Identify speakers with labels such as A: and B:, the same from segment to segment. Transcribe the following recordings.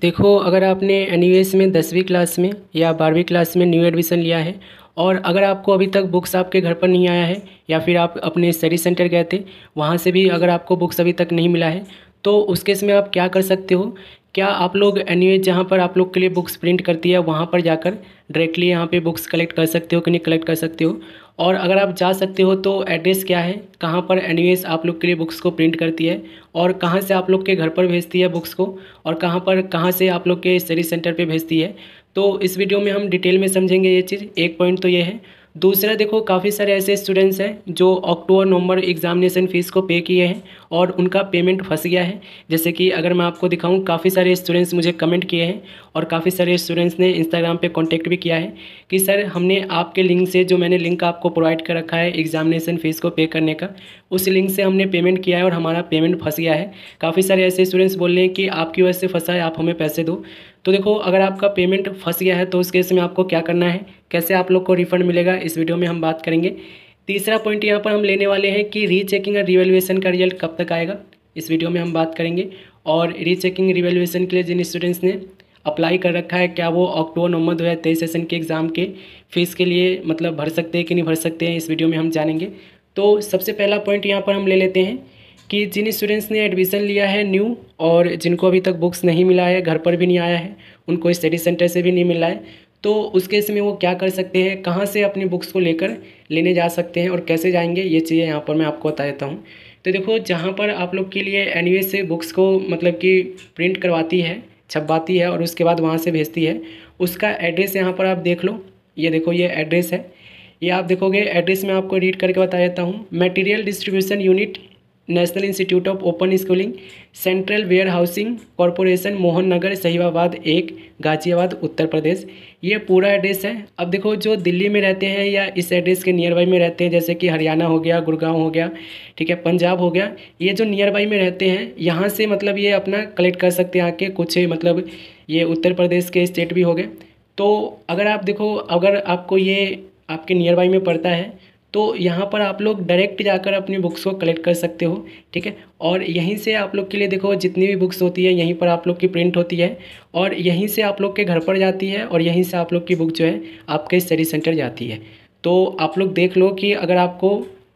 A: देखो अगर आपने एन में दसवीं क्लास में या बारहवीं क्लास में न्यू एडमिशन लिया है और अगर आपको अभी तक बुक्स आपके घर पर नहीं आया है या फिर आप अपने स्टडी सेंटर गए थे वहाँ से भी अगर आपको बुक्स अभी तक नहीं मिला है तो उस केस में आप क्या कर सकते हो क्या आप लोग एन यू जहाँ पर आप लोग के लिए बुक्स प्रिंट करती है वहाँ पर जाकर डायरेक्टली यहाँ पे बुक्स कलेक्ट कर सकते हो कि नहीं कलेक्ट कर सकते हो और अगर आप जा सकते हो तो एड्रेस क्या है कहाँ पर एन आप लोग के लिए बुक्स को प्रिंट करती है और कहाँ से आप लोग के घर पर भेजती है बुक्स को और कहाँ पर कहाँ से आप लोग के स्टडी सेंटर पर भेजती है तो इस वीडियो में हम डिटेल में समझेंगे ये चीज़ एक पॉइंट तो ये है दूसरा देखो काफ़ी सारे ऐसे स्टूडेंट्स हैं जो अक्टूबर नवंबर एग्जामिनेशन फ़ीस को पे किए हैं और उनका पेमेंट फंस गया है जैसे कि अगर मैं आपको दिखाऊं काफ़ी सारे स्टूडेंट्स मुझे कमेंट किए हैं और काफ़ी सारे स्टूडेंट्स ने इंस्टाग्राम पे कांटेक्ट भी किया है कि सर हमने आपके लिंक से जो मैंने लिंक आपको प्रोवाइड कर रखा है एग्जामिनेशन फ़ीस को पे करने का उस लिंक से हमने पेमेंट किया है और हमारा पेमेंट फंस गया है काफ़ी सारे ऐसे स्टूडेंट्स बोल रहे हैं कि आपकी वजह से फंसा है आप हमें पैसे दो तो देखो अगर आपका पेमेंट फंस गया है तो उस केस में आपको क्या करना है कैसे आप लोग को रिफंड मिलेगा इस वीडियो में हम बात करेंगे तीसरा पॉइंट यहाँ पर हम लेने वाले हैं कि रीचेकिंग और रिवेल्युएसन का रिजल्ट कब तक आएगा इस वीडियो में हम बात करेंगे और रीचेकिंग रिवेल्युएसन के लिए जिन स्टूडेंट्स ने अप्लाई कर रखा है क्या वो अक्टूबर नवंबर दो हज़ार तेईस सेशन के एग्ज़ाम के फीस के लिए मतलब भर सकते हैं कि नहीं भर सकते हैं इस वीडियो में हम जानेंगे तो सबसे पहला पॉइंट यहाँ पर हम ले लेते हैं कि जिन स्टूडेंट्स ने एडमिशन लिया है न्यू और जिनको अभी तक बुक्स नहीं मिला है घर पर भी नहीं आया है उनको स्टडी सेंटर से भी नहीं मिला है तो उस केस में वो क्या कर सकते हैं कहाँ से अपनी बुक्स को लेकर लेने जा सकते हैं और कैसे जाएंगे ये चीज़ें यहाँ पर मैं आपको बता देता हूँ तो देखो जहाँ पर आप लोग के लिए एन से बुक्स को मतलब कि प्रिंट करवाती है छपवाती है और उसके बाद वहाँ से भेजती है उसका एड्रेस यहाँ पर आप देख लो ये देखो ये एड्रेस है ये आप देखोगे एड्रेस में आपको रीड करके बता देता हूँ material distribution unit national institute of open schooling central warehousing corporation Mohan Nagar Sahibabad एक गाजियाबाद उत्तर प्रदेश ये पूरा एड्रेस है अब देखो जो दिल्ली में रहते हैं या इस एड्रेस के नियर बाई में रहते हैं जैसे कि हरियाणा हो गया गुड़गांव हो गया ठीक है पंजाब हो गया ये जो नियर बाई में रहते हैं यहाँ से मतलब ये अपना कलेक्ट कर सकते हैं आके कुछ मतलब ये उत्तर प्रदेश के स्टेट भी हो गए तो अगर आप देखो अगर आपको ये आपके नियर बाई में पड़ता है तो यहाँ पर आप लोग डायरेक्ट जाकर अपनी बुक्स को कलेक्ट कर सकते हो ठीक है और यहीं से आप लोग के लिए देखो जितनी भी बुक्स होती है यहीं पर आप लोग की प्रिंट होती है और यहीं से आप लोग के घर पर जाती है और यहीं से आप लोग की बुक जो है आपके स्टडी सेंटर जाती है तो आप लोग देख लो कि अगर आपको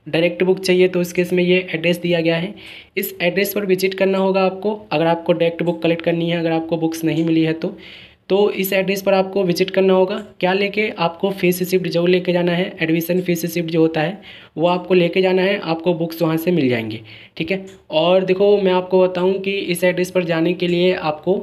A: डायरेक्ट बुक चाहिए तो इसके इसमें ये एड्रेस दिया गया है इस एड्रेस पर विजिट करना होगा आपको अगर आपको डायरेक्ट बुक कलेक्ट करनी है अगर आपको बुक्स नहीं मिली है तो तो इस एड्रेस पर आपको विजिट करना होगा क्या लेके आपको फीस रिसिप्ट जो लेके जाना है एडमिशन फीस रिसिप्ट जो होता है वो आपको लेके जाना है आपको बुक्स वहाँ से मिल जाएंगे ठीक है और देखो मैं आपको बताऊँ कि इस एड्रेस पर जाने के लिए आपको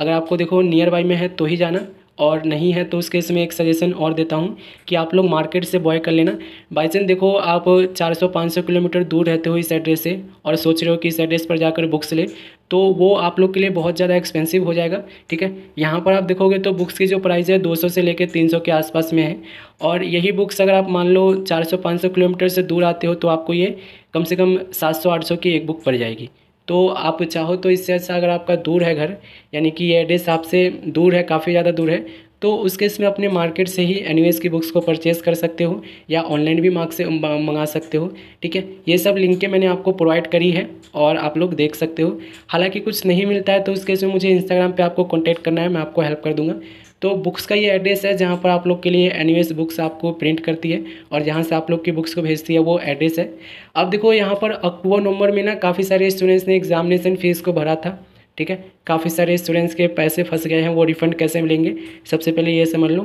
A: अगर आपको देखो नियर बाई में है तो ही जाना और नहीं है तो उस केस में एक सजेशन और देता हूँ कि आप लोग मार्केट से बॉय कर लेना बाई चांस देखो आप 400-500 किलोमीटर दूर रहते हो इस एड्रेस से और सोच रहे हो कि इस एड्रेस पर जाकर बुक्स ले तो वो आप लोग के लिए बहुत ज़्यादा एक्सपेंसिव हो जाएगा ठीक है यहाँ पर आप देखोगे तो बुक्स की जो प्राइस है 200 से लेकर 300 के आसपास में है और यही बुक्स अगर आप मान लो 400-500 किलोमीटर से दूर आते हो तो आपको ये कम से कम 700-800 की एक बुक पड़ जाएगी तो आप चाहो तो इससे अच्छा अगर आपका दूर है घर यानी कि ये एड्रेस आपसे दूर है काफ़ी ज़्यादा दूर है तो उस केस में अपने मार्केट से ही एन की बुक्स को परचेस कर सकते हो या ऑनलाइन भी मार्क से मंगा सकते हो ठीक है ये सब लिंकें मैंने आपको प्रोवाइड करी है और आप लोग देख सकते हो हालांकि कुछ नहीं मिलता है तो उस केस में मुझे इंस्टाग्राम पर आपको कॉन्टैक्ट करना है मैं आपको हेल्प कर दूँगा तो बुक्स का ये एड्रेस है जहाँ पर आप लोग के लिए एन बुक्स आपको प्रिंट करती है और जहाँ से आप लोग की बुक्स को भेजती है वो एड्रेस है अब देखो यहाँ पर अक्टूबर नवंबर में ना काफ़ी सारे स्टूडेंट्स ने एग्जामिनेशन फीस को भरा था ठीक है काफ़ी सारे स्टूडेंट्स के पैसे फंस गए हैं वो रिफ़ंड कैसे मिलेंगे सबसे पहले ये समझ लो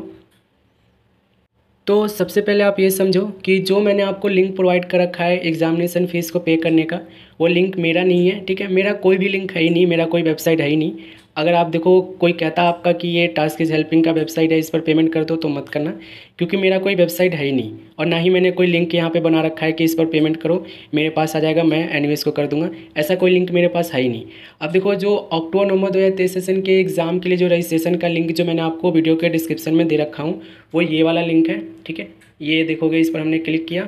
A: तो सबसे पहले आप ये समझो कि जो मैंने आपको लिंक प्रोवाइड कर रखा है एग्जामिनेशन फ़ीस को पे करने का वो लिंक मेरा नहीं है ठीक है मेरा कोई भी लिंक है ही नहीं मेरा कोई वेबसाइट है ही नहीं अगर आप देखो कोई कहता आपका कि ये टास्क इज़ हेल्पिंग का वेबसाइट है इस पर पेमेंट कर दो तो मत करना क्योंकि मेरा कोई वेबसाइट है ही नहीं और ना ही मैंने कोई लिंक यहाँ पे बना रखा है कि इस पर पेमेंट करो मेरे पास आ जाएगा मैं एनवीएस को कर दूंगा ऐसा कोई लिंक मेरे पास है ही नहीं अब देखो जो अक्टूबर नवंबर दो सेशन के एग्ज़ाम के लिए जो रजिस्ट्रेशन का लिंक जो मैंने आपको वीडियो के डिस्क्रिप्शन में दे रखा हूँ वो ये वाला लिंक है ठीक है ये देखोगे इस पर हमने क्लिक किया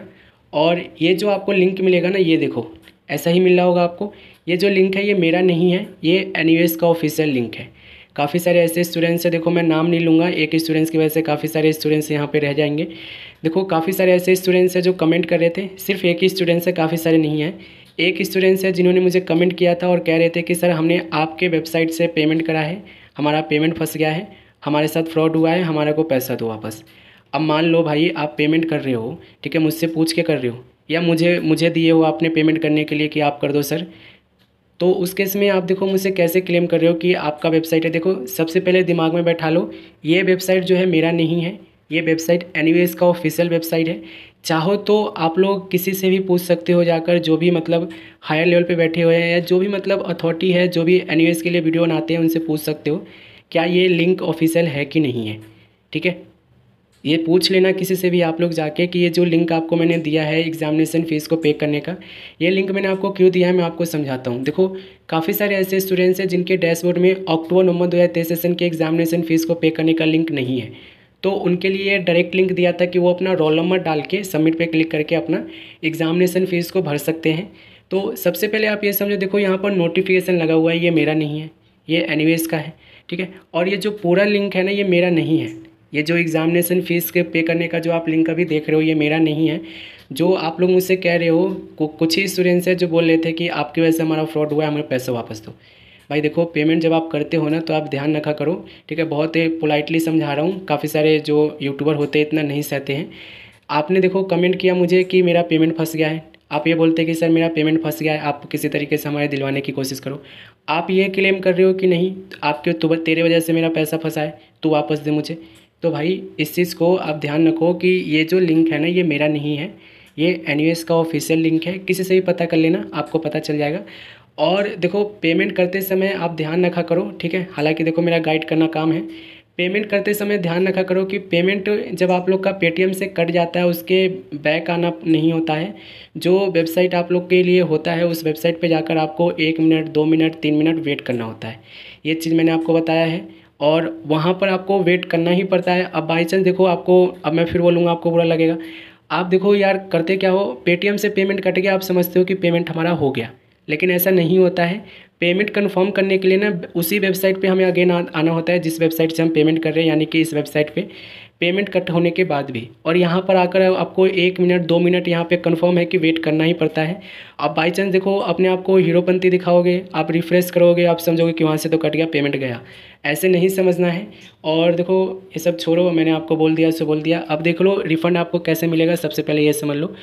A: और ये जो आपको लिंक मिलेगा ना ये देखो ऐसा ही मिल रहा होगा आपको ये जो लिंक है ये मेरा नहीं है ये एन का ऑफिशियल लिंक है काफ़ी सारे ऐसे स्टूडेंट्स हैं देखो मैं नाम नहीं लूँगा एक स्टूडेंट्स की वजह से काफ़ी सारे स्टूडेंट्स यहाँ पे रह जाएंगे देखो काफ़ी सारे ऐसे स्टूडेंट्स हैं जो कमेंट कर रहे थे सिर्फ एक ही स्टूडेंट्स है काफ़ी सारे नहीं हैं एक स्टूडेंट्स है जिन्होंने मुझे कमेंट किया था और कह रहे थे कि सर हमने आपके वेबसाइट से पेमेंट करा है हमारा पेमेंट फंस गया है हमारे साथ फ्रॉड हुआ है हमारे को पैसा दो वापस अब मान लो भाई आप पेमेंट कर रहे हो ठीक है मुझसे पूछ के कर रहे हो या मुझे मुझे दिए हो आपने पेमेंट करने के लिए कि आप कर दो सर तो उस केस में आप देखो मुझसे कैसे क्लेम कर रहे हो कि आपका वेबसाइट है देखो सबसे पहले दिमाग में बैठा लो ये वेबसाइट जो है मेरा नहीं है ये वेबसाइट एनी का ऑफिशियल वेबसाइट है चाहो तो आप लोग किसी से भी पूछ सकते हो जाकर जो भी मतलब हायर लेवल पे बैठे हुए हैं या जो भी मतलब अथॉरिटी है जो भी एनी के लिए वीडियो बनाते हैं उनसे पूछ सकते हो क्या ये लिंक ऑफिशियल है कि नहीं है ठीक है ये पूछ लेना किसी से भी आप लोग जाके कि ये जो लिंक आपको मैंने दिया है एग्जामिनेशन फ़ीस को पे करने का ये लिंक मैंने आपको क्यों दिया है मैं आपको समझाता हूँ देखो काफ़ी सारे ऐसे स्टूडेंट्स हैं जिनके डैशबोर्ड में अक्टूबर नवंबर दो हज़ार सेशन के एग्जामिनेशन फ़ीस को पे करने का लिंक नहीं है तो उनके लिए डायरेक्ट लिंक दिया था कि वो अपना रोल नंबर डाल के सबमिट पर क्लिक करके अपना एग्जामिनेशन फ़ीस को भर सकते हैं तो सबसे पहले आप ये समझो देखो यहाँ पर नोटिफिकेशन लगा हुआ है ये मेरा नहीं है ये एनीवेज का है ठीक है और ये जो पूरा लिंक है ना ये मेरा नहीं है ये जो एग्ज़ामिनेशन फ़ीस के पे करने का जो आप लिंक अभी देख रहे हो ये मेरा नहीं है जो आप लोग मुझसे कह रहे हो कुछ ही स्टूडेंट्स हैं जो बोल रहे थे कि आपकी वजह से हमारा फ्रॉड हुआ है हमें पैसा वापस दो भाई देखो पेमेंट जब आप करते हो ना तो आप ध्यान रखा करो ठीक है बहुत ही पोलाइटली समझा रहा हूँ काफ़ी सारे जो यूट्यूबर होते हैं इतना नहीं सहते हैं आपने देखो कमेंट किया मुझे कि मेरा पेमेंट फंस गया है आप ये बोलते हैं कि सर मेरा पेमेंट फंस गया है आप किसी तरीके से हमारे दिलवाने की कोशिश करो आप ये क्लेम कर रहे हो कि नहीं तो आपके तो तेरे वजह से मेरा पैसा फंसा है तो वापस दे मुझे तो भाई इस चीज़ को आप ध्यान रखो कि ये जो लिंक है ना ये मेरा नहीं है ये एन का ऑफिशियल लिंक है किसी से भी पता कर लेना आपको पता चल जाएगा और देखो पेमेंट करते समय आप ध्यान रखा करो ठीक है हालांकि देखो मेरा गाइड करना काम है पेमेंट करते समय ध्यान रखा करो कि पेमेंट जब आप लोग का पेटीएम से कट जाता है उसके बैक आना नहीं होता है जो वेबसाइट आप लोग के लिए होता है उस वेबसाइट पे जाकर आपको एक मिनट दो मिनट तीन मिनट वेट करना होता है ये चीज़ मैंने आपको बताया है और वहाँ पर आपको वेट करना ही पड़ता है अब बाई चांस देखो आपको अब मैं फिर बोलूँगा आपको बुरा लगेगा आप देखो यार करते क्या हो पेटीएम से पेमेंट कट गया आप समझते हो कि पेमेंट हमारा हो गया लेकिन ऐसा नहीं होता है पेमेंट कंफर्म करने के लिए ना उसी वेबसाइट पे हमें अगेन आना होता है जिस वेबसाइट से हम पेमेंट कर रहे हैं यानी कि इस वेबसाइट पे पेमेंट कट होने के बाद भी और यहाँ पर आकर आपको एक मिनट दो मिनट यहाँ पे कंफर्म है कि वेट करना ही पड़ता है आप बाई चांस देखो अपने आप को हीरोपंती दिखाओगे आप रिफ्रेश करोगे आप समझोगे कि वहाँ से तो कट गया पेमेंट गया ऐसे नहीं समझना है और देखो ये सब छोड़ो मैंने आपको बोल दिया उसे बोल दिया अब देख लो रिफ़ंड आपको कैसे मिलेगा सबसे पहले ये समझ लो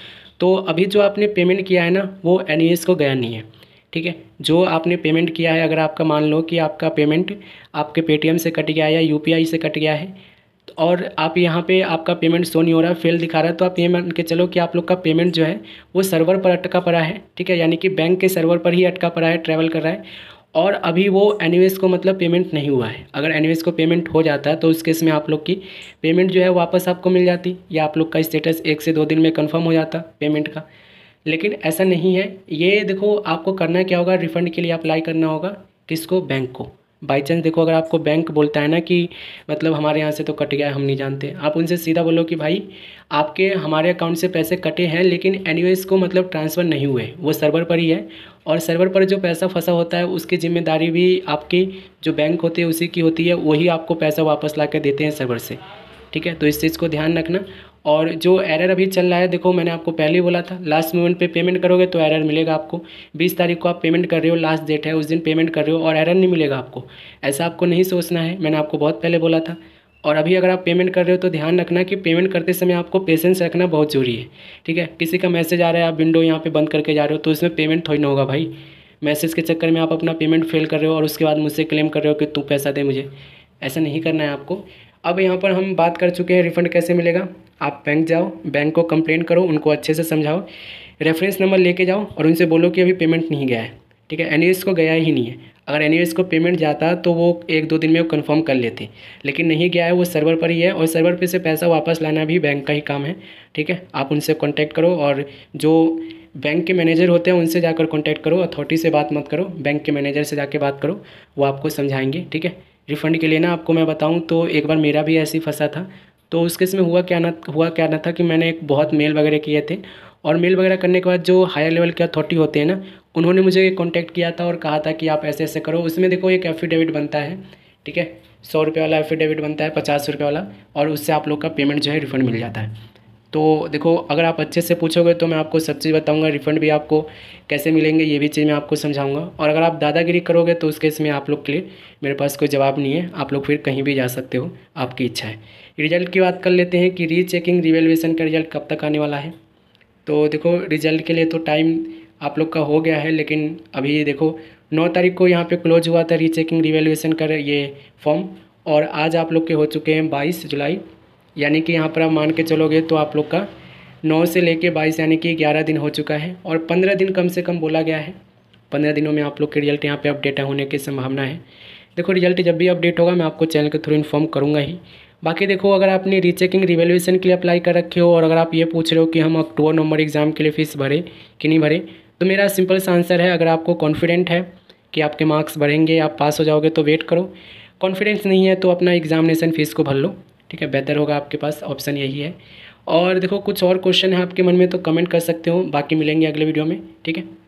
A: तो अभी जो आपने पेमेंट किया है ना वो एन e को गया नहीं है ठीक है जो आपने पेमेंट किया है अगर आपका मान लो कि आपका पेमेंट आपके पेटीएम से कट गया है या यू से कट गया है तो और आप यहाँ पे आपका पेमेंट शो नहीं हो रहा फेल दिखा रहा है तो आप ये मान के चलो कि आप लोग का पेमेंट जो है वो सर्वर पर अटका पड़ा है ठीक है यानी कि बैंक के सर्वर पर ही अटका पड़ा है ट्रैवल कर रहा है और अभी वो एनिवेज को मतलब पेमेंट नहीं हुआ है अगर एनिवेज को पेमेंट हो जाता है तो उस केस में आप लोग की पेमेंट जो है वापस आपको मिल जाती या आप लोग का स्टेटस एक से दो दिन में कन्फर्म हो जाता पेमेंट का लेकिन ऐसा नहीं है ये देखो आपको करना क्या होगा रिफ़ंड के लिए अप्लाई करना होगा किसको बैंक को बाई चांस देखो अगर आपको बैंक बोलता है ना कि मतलब हमारे यहाँ से तो कट गया है हम नहीं जानते आप उनसे सीधा बोलो कि भाई आपके हमारे अकाउंट से पैसे कटे हैं लेकिन एनी को मतलब ट्रांसफ़र नहीं हुए वो सर्वर पर ही है और सर्वर पर जो पैसा फंसा होता है उसकी जिम्मेदारी भी आपकी जो बैंक होती है उसी की होती है वही आपको पैसा वापस ला देते हैं सर्वर से ठीक है तो इस चीज़ को ध्यान रखना और जो एरर अभी चल रहा है देखो मैंने आपको पहले ही बोला था लास्ट मोमेंट पे पेमेंट करोगे तो एरर मिलेगा आपको बीस तारीख को आप पेमेंट कर रहे हो लास्ट डेट है उस दिन पेमेंट कर रहे हो और एरर नहीं मिलेगा आपको ऐसा आपको नहीं सोचना है मैंने आपको बहुत पहले बोला था और अभी अगर आप पेमेंट कर रहे हो तो ध्यान रखना कि पेमेंट करते समय आपको पेशेंस रखना बहुत ज़रूरी है ठीक है किसी का मैसेज आ रहा है आप विंडो यहाँ पर बंद करके जा रहे हो तो इसमें पेमेंट थोड़ी ना होगा भाई मैसेज के चक्कर में आप अपना पेमेंट फेल कर रहे हो और उसके बाद मुझसे क्लेम कर रहे हो कि तू पैसा दे मुझे ऐसा नहीं करना है आपको अब यहाँ पर हम बात कर चुके हैं रिफ़ंड कैसे मिलेगा आप बैंक जाओ बैंक को कंप्लेन करो उनको अच्छे से समझाओ रेफरेंस नंबर लेके जाओ और उनसे बोलो कि अभी पेमेंट नहीं गया है ठीक है एन को गया ही नहीं है अगर एन को पेमेंट जाता तो वो एक दो दिन में वो कन्फर्म कर लेते लेकिन नहीं गया है वो सर्वर पर ही है और सर्वर पर से पैसा वापस लाना भी बैंक का ही काम है ठीक है आप उनसे कॉन्टैक्ट करो और जो बैंक के मैनेजर होते हैं उनसे जाकर कॉन्टैक्ट करो अथॉरिटी से बात मत करो बैंक के मैनेजर से जाके बात करो वो आपको समझाएंगे ठीक है रिफ़ंड के लिए ना आपको मैं बताऊँ तो एक बार मेरा भी ऐसे ही फंसा था तो उस केस में हुआ क्या ना हुआ क्या ना था कि मैंने एक बहुत मेल वगैरह किए थे और मेल वगैरह करने के बाद जो हायर लेवल के अथॉरिटी होते हैं ना उन्होंने मुझे कॉन्टैक्ट किया था और कहा था कि आप ऐसे ऐसे करो उसमें देखो एक एफिडेविट बनता है ठीक है सौ रुपये वाला एफिडेविट बनता है पचास रुपये वाला और उससे आप लोग का पेमेंट जो है रिफ़ंड मिल जाता है तो देखो अगर आप अच्छे से पूछोगे तो मैं आपको सब चीज़ बताऊंगा रिफ़ंड भी आपको कैसे मिलेंगे ये भी चीज़ मैं आपको समझाऊंगा और अगर आप दादागिरी करोगे तो उस केस में आप लोग के लिए मेरे पास कोई जवाब नहीं है आप लोग फिर कहीं भी जा सकते हो आपकी इच्छा है रिजल्ट की बात कर लेते हैं कि रीचेकिंग रिवेलुएसन का रिजल्ट कब तक आने वाला है तो देखो रिजल्ट के लिए तो टाइम आप लोग का हो गया है लेकिन अभी देखो नौ तारीख को यहाँ पे क्लोज हुआ था रीचेकिंग रिवेलुएसन का ये फॉर्म और आज आप लोग के हो चुके हैं बाईस जुलाई यानी कि यहाँ पर आप मान के चलोगे तो आप लोग का नौ से लेके बाईस यानी कि ग्यारह दिन हो चुका है और पंद्रह दिन कम से कम बोला गया है पंद्रह दिनों में आप लोग के रिजल्ट यहाँ पे अपडेट होने की संभावना है देखो रिजल्ट जब भी अपडेट होगा मैं आपको चैनल के थ्रू इन्फॉर्म करूँगा ही बाकी देखो अगर आपने रीचेकिंग रिवेल्यूशन के लिए अप्लाई कर रखे हो और अगर आप ये पूछ रहे हो कि हम अक्टूबर नवंबर एग्ज़ाम के लिए फ़ीस भरें कि नहीं भरे तो मेरा सिंपल सा आंसर है अगर आपको कॉन्फिडेंट है कि आपके मार्क्स बढ़ेंगे आप पास हो जाओगे तो वेट करो कॉन्फिडेंस नहीं है तो अपना एग्जामिनेशन फ़ीस को भर लो ठीक है बेहतर होगा आपके पास ऑप्शन यही है और देखो कुछ और क्वेश्चन है आपके मन में तो कमेंट कर सकते हो बाकी मिलेंगे अगले वीडियो में ठीक है